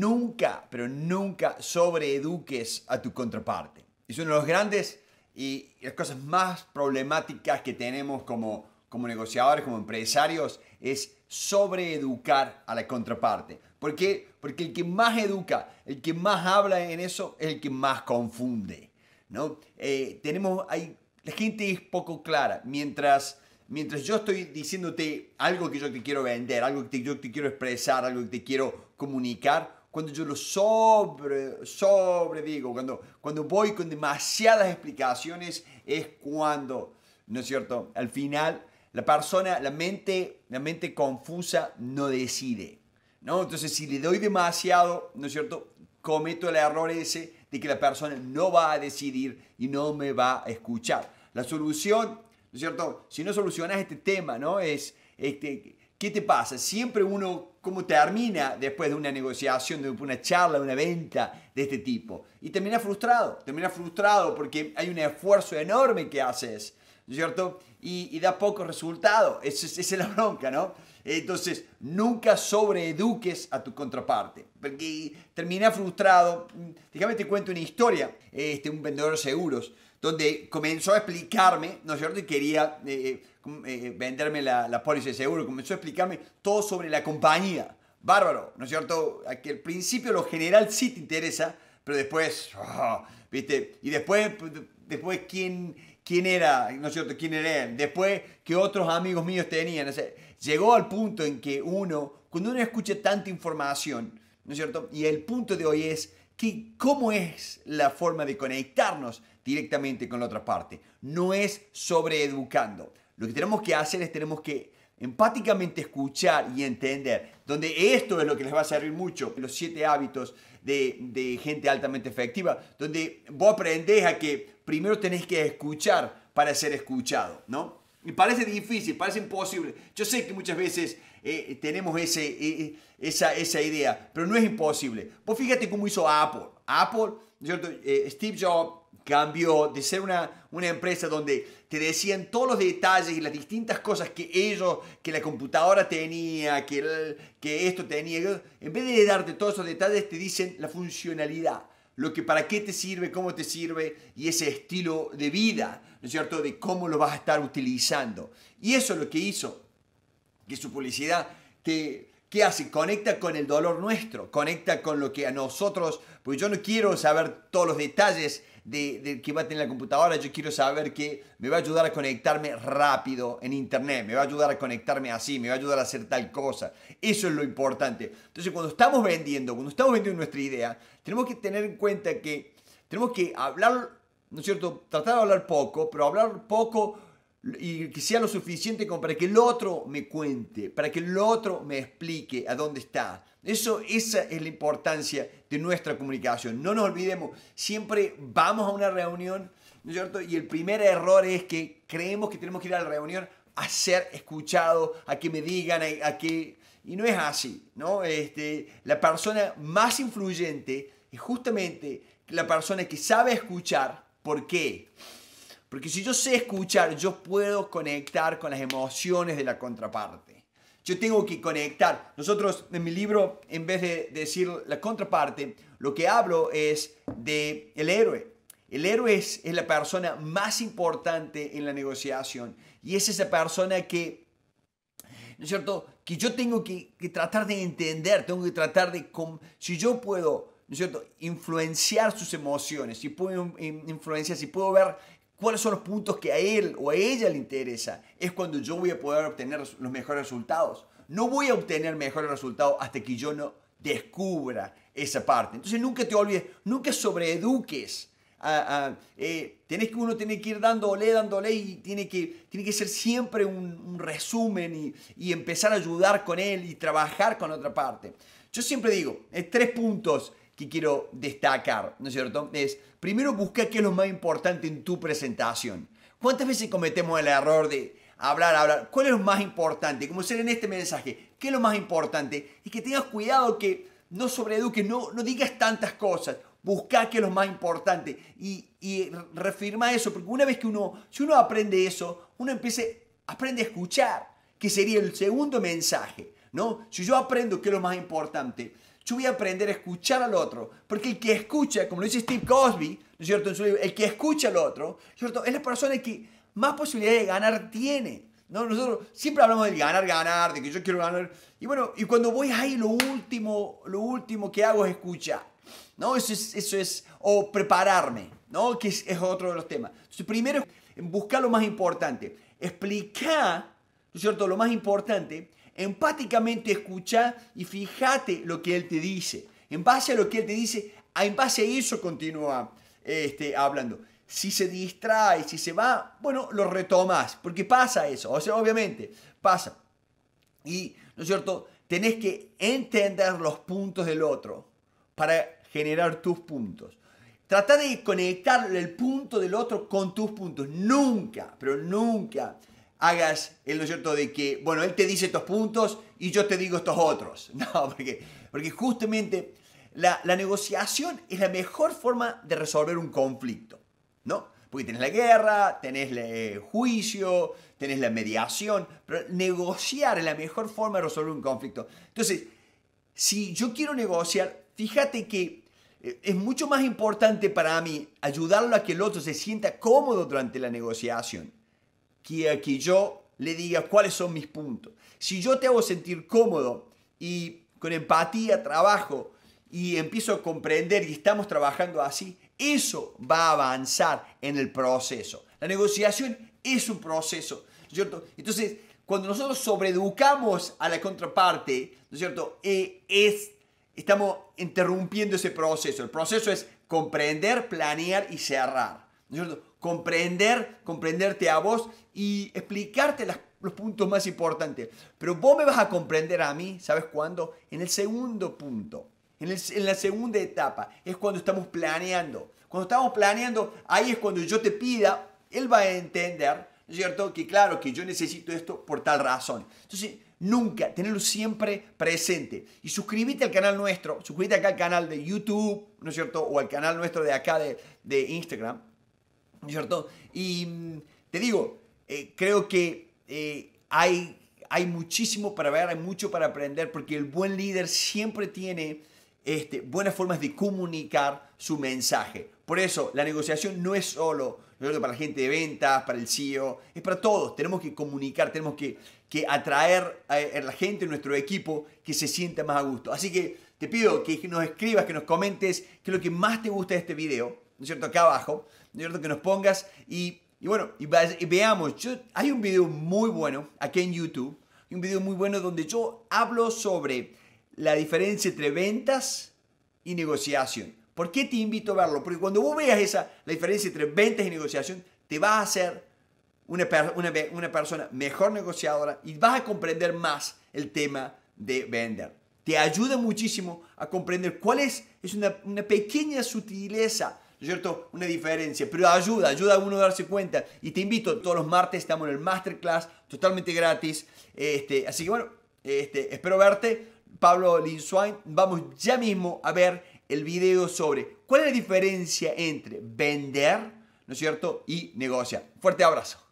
nunca, pero nunca sobreeduques a tu contraparte. Es uno de los grandes y las cosas más problemáticas que tenemos como, como negociadores, como empresarios, es sobreeducar a la contraparte. ¿Por qué? Porque el que más educa, el que más habla en eso, es el que más confunde. ¿no? Eh, tenemos, hay, la gente es poco clara. Mientras, mientras yo estoy diciéndote algo que yo te quiero vender, algo que yo te quiero expresar, algo que te quiero comunicar, cuando yo lo sobre, digo, cuando, cuando voy con demasiadas explicaciones, es cuando, ¿no es cierto? Al final, la persona, la mente, la mente confusa no decide, ¿no? Entonces, si le doy demasiado, ¿no es cierto? Cometo el error ese de que la persona no va a decidir y no me va a escuchar. La solución, ¿no es cierto? Si no solucionas este tema, ¿no? Es este, ¿Qué te pasa? Siempre uno, ¿cómo termina después de una negociación, de una charla, de una venta de este tipo? Y termina frustrado, termina frustrado porque hay un esfuerzo enorme que haces, ¿no es cierto? Y, da poco resultado esa es, la bronca, ¿no? Entonces, nunca sobreeduques a tu contraparte, porque termina frustrado. Déjame te cuento una historia, este, un vendedor de seguros donde comenzó a explicarme, ¿no es cierto? Y quería eh, eh, eh, venderme la, la póliza de seguro, comenzó a explicarme todo sobre la compañía. Bárbaro, ¿no es cierto? que al principio lo general sí te interesa, pero después, oh, ¿viste? Y después, pues, después ¿quién, quién era, ¿no es cierto? ¿Quién era Después, ¿qué otros amigos míos tenían? O llegó al punto en que uno, cuando uno escucha tanta información, ¿no es cierto? Y el punto de hoy es que, cómo es la forma de conectarnos directamente con la otra parte. No es sobre educando. Lo que tenemos que hacer es tenemos que empáticamente escuchar y entender, donde esto es lo que les va a servir mucho, los siete hábitos de, gente altamente efectiva, donde vos aprendés a que primero tenés que escuchar para ser escuchado, ¿no? Y parece difícil, parece imposible. Yo sé que muchas veces eh, tenemos ese, eh, eh, esa, esa, idea, pero no es imposible. pues fíjate cómo hizo Apple. Apple, Steve Jobs cambió de ser una, una empresa donde te decían todos los detalles y las distintas cosas que ellos, que la computadora tenía, que, que esto tenía. En vez de darte todos esos detalles, te dicen la funcionalidad lo que para qué te sirve, cómo te sirve y ese estilo de vida, ¿no es cierto?, de cómo lo vas a estar utilizando. Y eso es lo que hizo que su publicidad te ¿Qué hace? Conecta con el dolor nuestro, conecta con lo que a nosotros, porque yo no quiero saber todos los detalles de, de, que va a tener la computadora, yo quiero saber que me va a ayudar a conectarme rápido en internet, me va a ayudar a conectarme así, me va a ayudar a hacer tal cosa. Eso es lo importante. Entonces, cuando estamos vendiendo, cuando estamos vendiendo nuestra idea, tenemos que tener en cuenta que tenemos que hablar, ¿no es cierto? Tratar de hablar poco, pero hablar poco y que sea lo suficiente como para que el otro me cuente, para que el otro me explique a dónde está. Eso, esa es la importancia de nuestra comunicación. No nos olvidemos, siempre vamos a una reunión, ¿no es cierto? Y el primer error es que creemos que tenemos que ir a la reunión a ser escuchado, a que me digan, a, que... Y no es así, ¿no? Este, la persona más influyente es justamente la persona que sabe escuchar. ¿Por qué? Porque si yo sé escuchar, yo puedo conectar con las emociones de la contraparte. Yo tengo que conectar. Nosotros en mi libro, en vez de decir la contraparte, lo que hablo es de el héroe. El héroe es, la persona más importante en la negociación y es esa persona que, ¿no es cierto?, que yo tengo que, que tratar de entender, tengo que tratar de, si yo puedo ¿no es cierto? Influenciar sus emociones, si puedo influenciar, si puedo ver cuáles son los puntos que a él o a ella le interesa, es cuando yo voy a poder obtener los mejores resultados. No voy a obtener mejores resultados hasta que yo no descubra esa parte. Entonces nunca te olvides, nunca sobreeduques. Ah, ah, eh, que uno tiene que ir dándole, dándole y tiene que, tiene que ser siempre un, resumen y, empezar a ayudar con él y trabajar con otra parte. Yo siempre digo, tres puntos que quiero destacar, ¿no es cierto? Es, primero, buscar qué es lo más importante en tu presentación. ¿Cuántas veces cometemos el error de hablar, hablar? ¿Cuál es lo más importante? Como ser en este mensaje, ¿qué es lo más importante? Y que tengas cuidado que no sobreeduques, no, no digas tantas cosas. Busca qué es lo más importante y, y, reafirma eso, porque una vez que uno, si uno aprende eso, uno empieza, aprende a escuchar, que sería el segundo mensaje, ¿no? Si yo aprendo qué es lo más importante, yo voy a aprender a escuchar al otro. Porque el que escucha, como lo dice Steve Cosby, ¿no es cierto? En su libro, el que escucha al otro, es, cierto? es la persona que más posibilidad de ganar tiene. ¿no? Nosotros siempre hablamos del ganar, ganar, de que yo quiero ganar. Y bueno, y cuando voy ahí, lo último, lo último que hago es escuchar. ¿no? Eso es, eso es o prepararme, ¿no? que es, otro de los temas. Entonces, primero, buscar lo más importante. Explicar, ¿no es cierto? Lo más importante empáticamente escucha y fíjate lo que Él te dice. En base a lo que Él te dice, en base a eso continúa este, hablando. Si se distrae, si se va, bueno, lo retomas, porque pasa eso, o sea, obviamente, pasa. Y, ¿no es cierto? Tenés que entender los puntos del otro para generar tus puntos. Trata de conectar el punto del otro con tus puntos. Nunca, pero nunca hagas el, ¿no cierto?, de que, bueno, él te dice estos puntos y yo te digo estos otros. No, porque, porque justamente la, la negociación es la mejor forma de resolver un conflicto, ¿no? Porque tenés la guerra, tenés el eh, juicio, tenés la mediación, pero negociar es la mejor forma de resolver un conflicto. Entonces, si yo quiero negociar, fíjate que eh, es mucho más importante para mí ayudarlo a que el otro se sienta cómodo durante la negociación que, yo le diga cuáles son mis puntos. Si yo te hago sentir cómodo y con empatía trabajo y empiezo a comprender y estamos trabajando así, eso va a avanzar en el proceso. La negociación es un proceso, ¿cierto? Entonces, cuando nosotros sobreeducamos a la contraparte, ¿no es cierto? Eh, es, estamos interrumpiendo ese proceso. El proceso es comprender, planear y cerrar, ¿no cierto? comprender, comprenderte a vos y explicarte los puntos más importantes. Pero vos me vas a comprender a mí, ¿sabes cuándo? En el segundo punto, en, el, en la segunda etapa, es cuando estamos planeando. Cuando estamos planeando, ahí es cuando yo te pida, él va a entender, ¿no es cierto? Que claro, que yo necesito esto por tal razón. Entonces, nunca, tenerlo siempre presente. Y suscríbete al canal nuestro, suscríbete acá al canal de YouTube, ¿no es cierto? O al canal nuestro de acá de, de Instagram, cierto? Y mm, te digo, eh, creo que eh, hay, hay muchísimo para ver, hay mucho para aprender, porque el buen líder siempre tiene este, buenas formas de comunicar su mensaje. Por eso, la negociación no es solo para la gente de ventas, para el CEO, es para todos. Tenemos que comunicar, tenemos que, que atraer a, la gente, a nuestro equipo, que se sienta más a gusto. Así que te pido que nos escribas, que nos comentes qué es lo que más te gusta de este video, ¿no es cierto? Acá abajo. Que nos pongas y, y bueno, y, veamos. Yo, hay un video muy bueno aquí en YouTube, un video muy bueno donde yo hablo sobre la diferencia entre ventas y negociación. ¿Por qué te invito a verlo? Porque cuando vos veas esa, la diferencia entre ventas y negociación, te vas a hacer una, una, una persona mejor negociadora y vas a comprender más el tema de vender. Te ayuda muchísimo a comprender cuál es, es una, una pequeña sutileza ¿no es cierto? Una diferencia, pero ayuda, ayuda a uno a darse cuenta. Y te invito, todos los martes estamos en el masterclass, totalmente gratis. Este, así que bueno, este, espero verte. Pablo Linswine, vamos ya mismo a ver el video sobre cuál es la diferencia entre vender, ¿no es cierto?, y negociar. Fuerte abrazo.